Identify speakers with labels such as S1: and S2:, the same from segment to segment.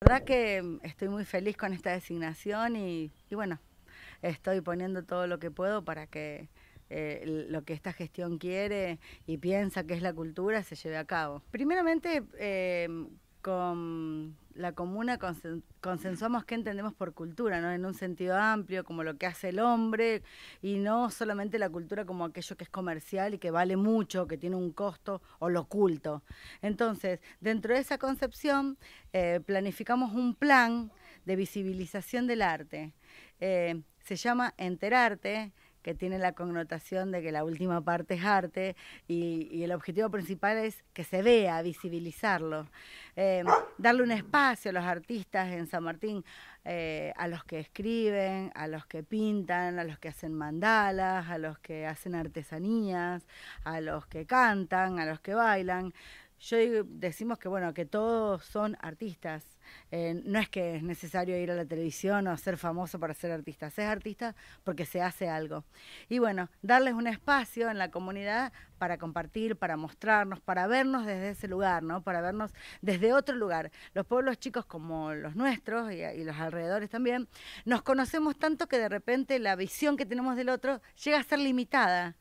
S1: La verdad que mm, estoy muy feliz con esta designación y, bueno, estoy poniendo todo lo que puedo para que eh, lo que esta gestión quiere y piensa que es la cultura se lleve a cabo. Primeramente, eh, con la comuna consensuamos que entendemos por cultura, ¿no? En un sentido amplio, como lo que hace el hombre, y no solamente la cultura como aquello que es comercial y que vale mucho, que tiene un costo o lo oculto. Entonces, dentro de esa concepción, eh, planificamos un plan de visibilización del arte. Eh, se llama Enterarte que tiene la connotación de que la última parte es arte y, el objetivo principal es que se vea, visibilizarlo, eh, darle un espacio a los artistas en San Martín, eh, a los que escriben, a los que pintan, a los que hacen mandalas, a los que hacen artesanías, a los que cantan, a los que bailan yo decimos que bueno, que todos son artistas. Eh, no es que es necesario ir a la televisión o ser famoso para ser artista. es artista porque se hace algo. Y bueno, darles un espacio en la comunidad para compartir, para mostrarnos, para vernos desde ese lugar, ¿no? Para vernos desde otro lugar. Los pueblos chicos como los nuestros y los alrededores también, nos conocemos tanto que de repente la visión que tenemos del otro llega a ser limitada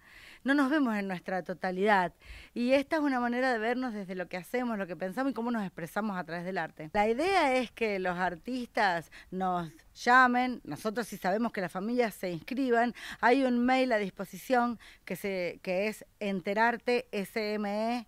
S1: no nos vemos en nuestra totalidad. Y esta es una manera de vernos desde lo que hacemos, lo que pensamos y cómo nos expresamos a través del arte. La idea es que los artistas nos llamen, nosotros si sabemos que las familias se inscriban, hay un mail a disposición que, es enterarte sme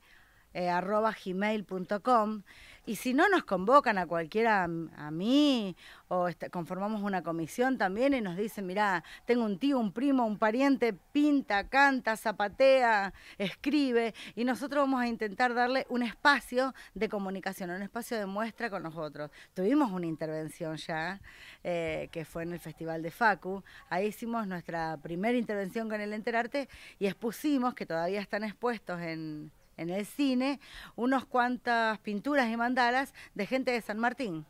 S1: y si no nos convocan a cualquiera, mm, a mí, o este, conformamos una comisión también y nos dicen, mirá, tengo un tío, un primo, un pariente, pinta, canta, zapatea, escribe, y nosotros vamos a intentar darle un espacio de comunicación, un espacio de muestra con nosotros. Tuvimos una intervención ya, eh, que fue en el Festival de Facu, ahí hicimos nuestra primera intervención con el Enterarte y expusimos, que todavía están expuestos en en el cine unas cuantas pinturas y mandalas de gente de San Martín.